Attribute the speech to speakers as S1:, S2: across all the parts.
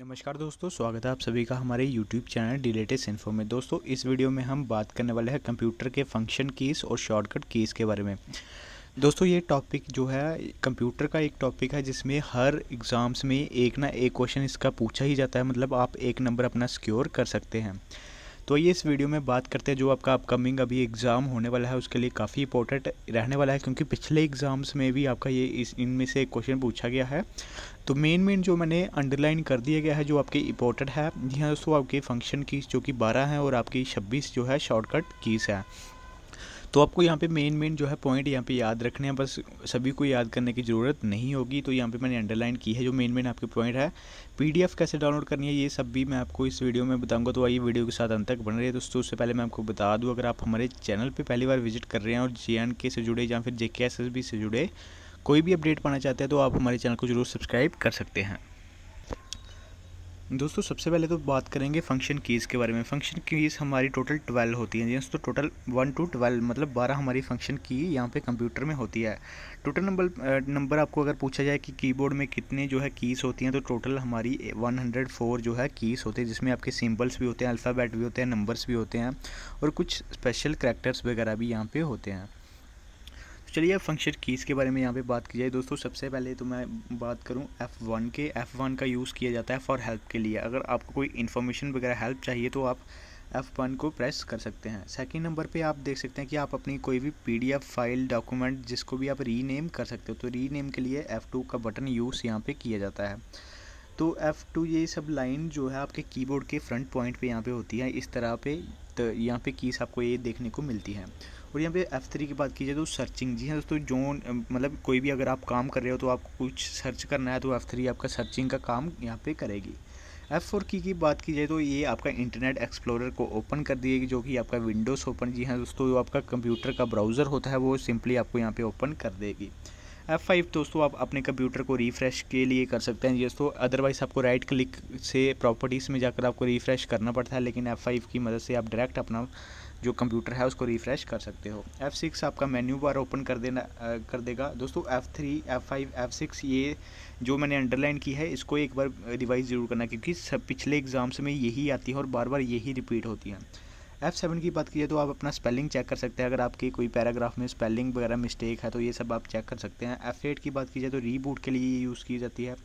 S1: नमस्कार दोस्तों स्वागत है आप सभी का हमारे YouTube चैनल डिलेटेस्ट इन्फो में दोस्तों इस वीडियो में हम बात करने वाले हैं कंप्यूटर के फंक्शन कीस और शॉर्टकट कीस के बारे में दोस्तों ये टॉपिक जो है कंप्यूटर का एक टॉपिक है जिसमें हर एग्ज़ाम्स में एक ना एक क्वेश्चन इसका पूछा ही जाता है मतलब आप एक नंबर अपना सिक्योर कर सकते हैं तो ये इस वीडियो में बात करते हैं जो आपका अपकमिंग अभी एग्ज़ाम होने वाला है उसके लिए काफ़ी इंपॉर्टेंट रहने वाला है क्योंकि पिछले एग्ज़ाम्स में भी आपका ये इस इनमें से क्वेश्चन पूछा गया है तो मेन मेन जो मैंने अंडरलाइन कर दिया गया है जो आपके इंपॉर्टेंट है जी हाँ दोस्तों आपके फंक्शन कीज़ जो कि बारह हैं और आपकी छब्बीस जो है शॉर्टकट कीज़ है तो आपको यहाँ पे मेन मेन जो है पॉइंट यहाँ पे याद रखने हैं बस सभी को याद करने की ज़रूरत नहीं होगी तो यहाँ पे मैंने अंडरलाइन की है जो मेन मेन आपके पॉइंट है पीडीएफ कैसे डाउनलोड करनी है ये सब भी मैं आपको इस वीडियो में बताऊँगा तो आइए वीडियो के साथ अंत तक बन रहे हैं दोस्तों उससे पहले मैं आपको बता दूँ अगर आप हमारे चैनल पर पहली बार विजिट कर रहे हैं और जे से जुड़े या फिर जे से जुड़े कोई भी अपडेट पाना चाहते हैं तो आप हमारे चैनल को जरूर सब्सक्राइब कर सकते हैं दोस्तों सबसे पहले तो बात करेंगे फंक्शन कीज़ के बारे में फंक्शन कीज़ हमारी टोटल ट्वेल्व होती हैं जी तो टोटल वन टू ट्वेल्व मतलब बारह हमारी फंक्शन की यहाँ पे कंप्यूटर में होती है टोटल नंबर नंबर आपको अगर पूछा जाए कि कीबोर्ड में कितने जो है कीज़ होती हैं तो टोटल हमारी वन जो है कीज़ होते हैं जिसमें आपके सिम्बल्स भी होते हैं अल्फ़ाबैट भी होते हैं नंबर्स भी होते हैं और कुछ स्पेशल करेक्टर्स वगैरह भी यहाँ पर होते हैं चलिए अब फंक्शन कीज़ के बारे में यहाँ पे बात की जाए दोस्तों सबसे पहले तो मैं बात करूँ एफ़ वन के एफ़ वन का यूज़ किया जाता है फॉर हेल्प के लिए अगर आपको कोई इन्फॉर्मेशन वगैरह हेल्प चाहिए तो आप एफ़ वन को प्रेस कर सकते हैं सेकंड नंबर पे आप देख सकते हैं कि आप अपनी कोई भी पी फाइल डॉक्यूमेंट जिसको भी आप रीनेम कर सकते हो तो रीनेम के लिए एफ़ टू का बटन यूज़ यहाँ पर किया जाता है तो एफ़ टू ये सब लाइन जो है आपके कीबोर्ड के फ्रंट पॉइंट पे यहाँ पे होती है इस तरह पे तो यहाँ पे कीस आपको ये देखने को मिलती है और यहाँ पे एफ़ थ्री की बात की जाए तो सर्चिंग जी हाँ दोस्तों जो मतलब कोई भी अगर आप काम कर रहे हो तो आपको कुछ सर्च करना है तो एफ़ थ्री आपका सर्चिंग का काम यहाँ पे करेगी एफ़ फोर की की बात की जाए तो ये आपका इंटरनेट एक्सप्लोरर को ओपन कर दिएगी जो कि आपका विंडोज़ ओपन जी हाँ दोस्तों जो आपका कंप्यूटर का ब्राउज़र होता है वो सिंपली आपको यहाँ पर ओपन कर देगी एफ़ फाइव दोस्तों आप अपने कंप्यूटर को रिफ़्रेश के लिए कर सकते हैं दोस्तों अदरवाइज आपको राइट क्लिक से प्रॉपर्टीज़ में जाकर आपको रिफ़्रेश करना पड़ता है लेकिन एफ़ फाइव की मदद से आप डायरेक्ट अपना जो कंप्यूटर है उसको रिफ़्रेश कर सकते हो एफ़ सिक्स आपका मेन्यू बार ओपन कर देना कर देगा दोस्तों F three F five F six ये जो मैंने अंडरलाइन की है इसको एक बार रिवाइज ज़रूर करना क्योंकि सब पिछले एग्ज़ाम्स में यही आती है और बार बार यही रिपीट होती है एफ़ सेवन की बात की तो आप अपना स्पेलिंग चेक कर सकते हैं अगर आपकी कोई पैराग्राफ में स्पेलिंग वगैरह मिस्टेक है तो ये सब आप चेक कर सकते हैं एफ़ एट की बात की जाए तो रीबूट के लिए यूज़ की जाती है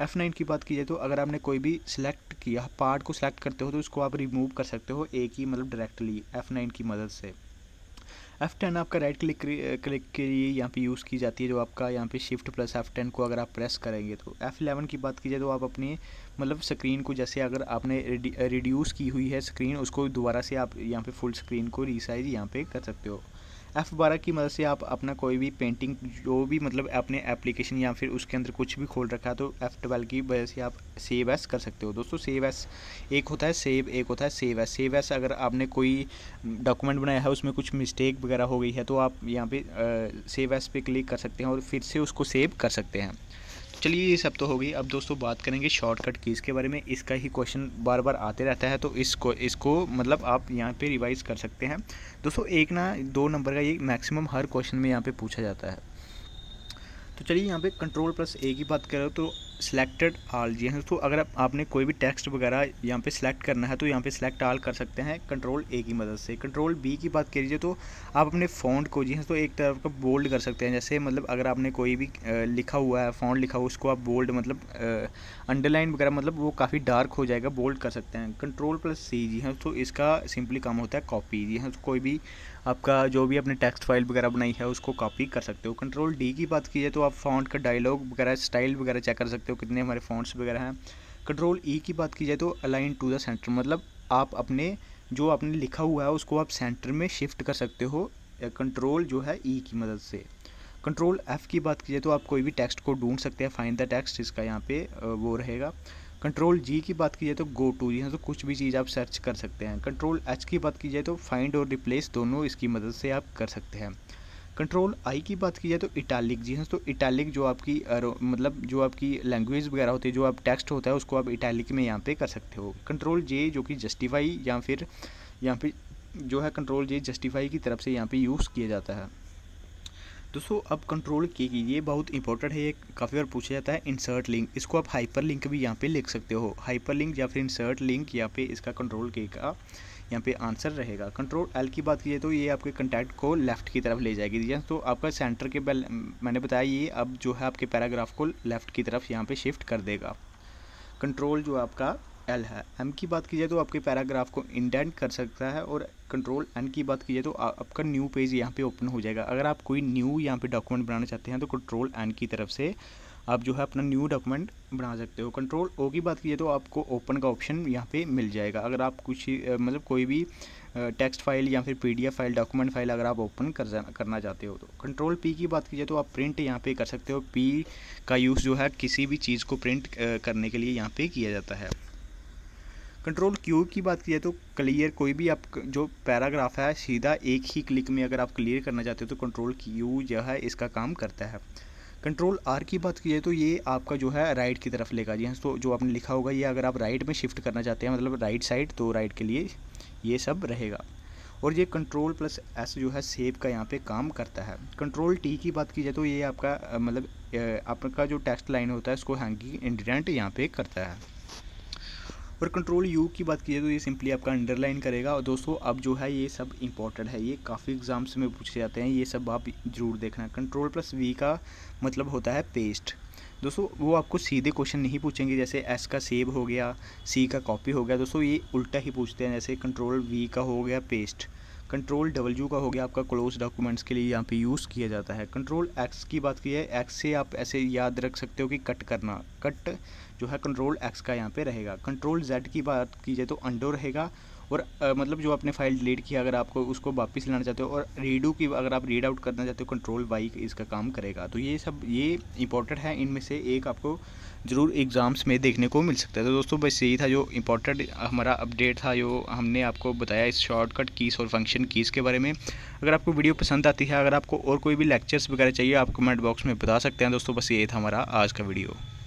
S1: एफ़ नाइन की बात की जाए तो अगर आपने कोई भी सिलेक्ट किया पार्ट को सिलेक्ट करते हो तो उसको आप रिमूव कर सकते हो एक ही मतलब डायरेक्टली एफ़ नाइन की मदद से एफ़ टेन आपका राइट क्लिक क्लिक के लिए यहाँ पे यूज़ की जाती है जो आपका यहाँ पे शिफ्ट प्लस एफ़ टेन को अगर आप प्रेस करेंगे तो एफ़ इलेवन की बात की जाए तो आप अपनी मतलब स्क्रीन को जैसे अगर आपने रिड्यूस की हुई है स्क्रीन उसको दोबारा से आप यहाँ पे फुल स्क्रीन को रिसाइज यहाँ पे कर सकते हो एफ़ बारह की मदद से आप अपना कोई भी पेंटिंग जो भी मतलब अपने एप्लीकेशन या फिर उसके अंदर कुछ भी खोल रखा है तो एफ़ ट्वेल्व की वजह से आप सेव एस कर सकते हो दोस्तों सेव एस एक होता है सेव एक होता है सेव एस सेव एस अगर आपने कोई डॉक्यूमेंट बनाया है उसमें कुछ मिस्टेक वगैरह हो गई है तो आप यहाँ पे सेव एस पे क्लिक कर सकते हैं और फिर से उसको सेव कर सकते हैं चलिए ये सब तो हो गई अब दोस्तों बात करेंगे शॉर्टकट कीज़ के बारे में इसका ही क्वेश्चन बार बार आते रहता है तो इसको इसको मतलब आप यहाँ पे रिवाइज़ कर सकते हैं दोस्तों एक ना दो नंबर का ये मैक्सिमम हर क्वेश्चन में यहाँ पे पूछा जाता है तो चलिए यहाँ पे कंट्रोल प्लस ए की बात करें तो सिलेक्टेड आल जी दोस्तों अगर आप, आपने कोई भी टेक्स्ट वगैरह यहाँ पे सिलेक्ट करना है तो यहाँ पे सिलेक्ट आल कर सकते हैं कंट्रोल ए की मदद से कंट्रोल बी की बात करिए तो आप अपने फ़ॉन्ट को जी तो एक तरफ का बोल्ड कर सकते हैं जैसे मतलब अगर आपने कोई भी लिखा हुआ है फ़ॉन्ट लिखा हुआ उसको आप बोल्ड मतलब अंडरलाइन वगैरह मतलब वो काफ़ी डार्क हो जाएगा बोल्ड कर सकते हैं कंट्रोल प्लस सी जी तो इसका सिंपली काम होता है कॉपी जी दोस्तों कोई भी आपका जो भी आपने टेक्स्ट फाइल वगैरह बनाई है उसको कॉपी कर सकते हो कंट्रोल डी की बात की जाए तो आप फ़ॉन्ट का डायलॉग वगैरह स्टाइल वगैरह चेक कर सकते हो सकते हो कितने हमारे फॉन्ट्स वगैरह हैं कंट्रोल ई e की बात की जाए तो अलाइन टू द सेंटर मतलब आप अपने जो आपने लिखा हुआ है उसको आप सेंटर में शिफ्ट कर सकते हो कंट्रोल जो है ई e की मदद से कंट्रोल एफ़ की बात की जाए तो आप कोई भी टेक्स्ट को ढूंढ सकते हैं फाइंड द टेक्स्ट इसका यहाँ पे वो रहेगा कंट्रोल जी की बात की जाए तो गो टू यहाँ तो कुछ भी चीज़ आप सर्च कर सकते हैं कंट्रोल एच की बात की जाए तो फाइंड और रिप्लेस दोनों इसकी मदद से आप कर सकते हैं कंट्रोल आई की बात की जाए तो इटैलिक जी हाँ तो इटैलिक जो आपकी मतलब जो आपकी लैंग्वेज वगैरह होती है जो आप टेक्स्ट होता है उसको आप इटैलिक में यहाँ पे कर सकते हो कंट्रोल जे जो कि जस्टिफाई या फिर यहाँ पे जो है कंट्रोल जे जस्टिफाई की तरफ से यहाँ पे यूज़ किया जाता है दोस्तों अब कंट्रोल के की ये बहुत इंपॉर्टेंट है ये काफ़ी बार पूछा जाता है इंसर्ट लिंक इसको आप हाइपर लिंक भी यहाँ पे लिख सकते हो हाइपर लिंक या फिर इंसर्ट लिंक यहाँ पे इसका कंट्रोल के का यहाँ पे आंसर रहेगा कंट्रोल एल की बात की जाए तो ये आपके कंटैक्ट को लेफ्ट की तरफ ले जाएगी जी तो आपका सेंटर के बेल मैंने बताया ये अब जो है आपके पैराग्राफ को लेफ्ट की तरफ यहाँ पर शिफ्ट कर देगा कंट्रोल जो आपका एल है एम की बात की जाए तो आपके पैराग्राफ को इंडेंट कर सकता है और कंट्रोल एन की बात की जाए तो आपका न्यू पेज यहाँ पर ओपन हो जाएगा अगर आप कोई न्यू यहाँ पर डॉक्यूमेंट बनाना चाहते हैं तो कंट्रोल एन की तरफ से आप जो है अपना न्यू डॉक्यूमेंट बना सकते हो कंट्रोल ओ की बात कीजिए तो आपको ओपन का ऑप्शन यहाँ पे मिल जाएगा अगर आप कुछ मतलब कोई भी टेक्स्ट फाइल या फिर पीडीएफ फाइल डॉक्यूमेंट फाइल अगर आप ओपन कर करना चाहते हो तो कंट्रोल पी की बात कीजिए तो आप प्रिंट यहाँ पे कर सकते हो पी का यूज़ जो है किसी भी चीज़ को प्रिंट करने के लिए यहाँ पे किया जाता है कंट्रोल क्यू की बात की जाए तो क्लियर कोई भी आप जो पैराग्राफ है सीधा एक ही क्लिक में अगर आप क्लियर करना चाहते हो तो कंट्रोल क्यू जो है इसका काम करता है कंट्रोल आर की बात की जाए तो ये आपका जो है राइट की तरफ लेगा जी हाँ तो जो आपने लिखा होगा ये अगर आप राइट में शिफ्ट करना चाहते हैं मतलब राइट साइड तो राइट के लिए ये सब रहेगा और ये कंट्रोल प्लस एस जो है सेव का यहाँ पे काम करता है कंट्रोल टी की बात की जाए तो ये आपका मतलब आपका जो टेक्स्ट लाइन होता है उसको हैंगिंग इंडिडेंट यहाँ पे करता है और कंट्रोल यू की बात की जाए तो ये सिंपली आपका अंडरलाइन करेगा और दोस्तों अब जो है ये सब इंपॉर्टेंट है ये काफ़ी एग्जाम्स में पूछे जाते हैं ये सब आप ज़रूर देखना कंट्रोल प्लस वी का मतलब होता है पेस्ट दोस्तों वो आपको सीधे क्वेश्चन नहीं पूछेंगे जैसे एस का सेव हो गया सी का कॉपी हो गया दोस्तों ये उल्टा ही पूछते हैं जैसे कंट्रोल वी का हो गया पेस्ट कंट्रोल डब्ल्यू का हो गया आपका क्लोज डॉक्यूमेंट्स के लिए यहाँ पे यूज़ किया जाता है कंट्रोल एक्स की बात की है एक्स से आप ऐसे याद रख सकते हो कि कट करना कट जो है कंट्रोल एक्स का यहाँ पे रहेगा कंट्रोल जेड की बात की जाए तो अंडो रहेगा और आ, मतलब जो आपने फाइल डिलीट किया अगर आपको उसको वापस लाना चाहते हो और रीडू की अगर आप रीड आउट करना चाहते हो कंट्रोल वाई इसका काम करेगा तो ये सब ये इंपॉर्टेंट है इनमें से एक आपको ज़रूर एग्ज़ाम्स में देखने को मिल सकता है तो दोस्तों बस यही था जो इंपॉर्टेंट हमारा अपडेट था जो हमने आपको बताया इस शॉर्टकट कीस और फंक्शन कीस के बारे में अगर आपको वीडियो पसंद आती है अगर आपको और कोई भी लेक्चर्स वगैरह चाहिए आप कमेंट बॉक्स में बता सकते हैं दोस्तों बस ये था हमारा आज का वीडियो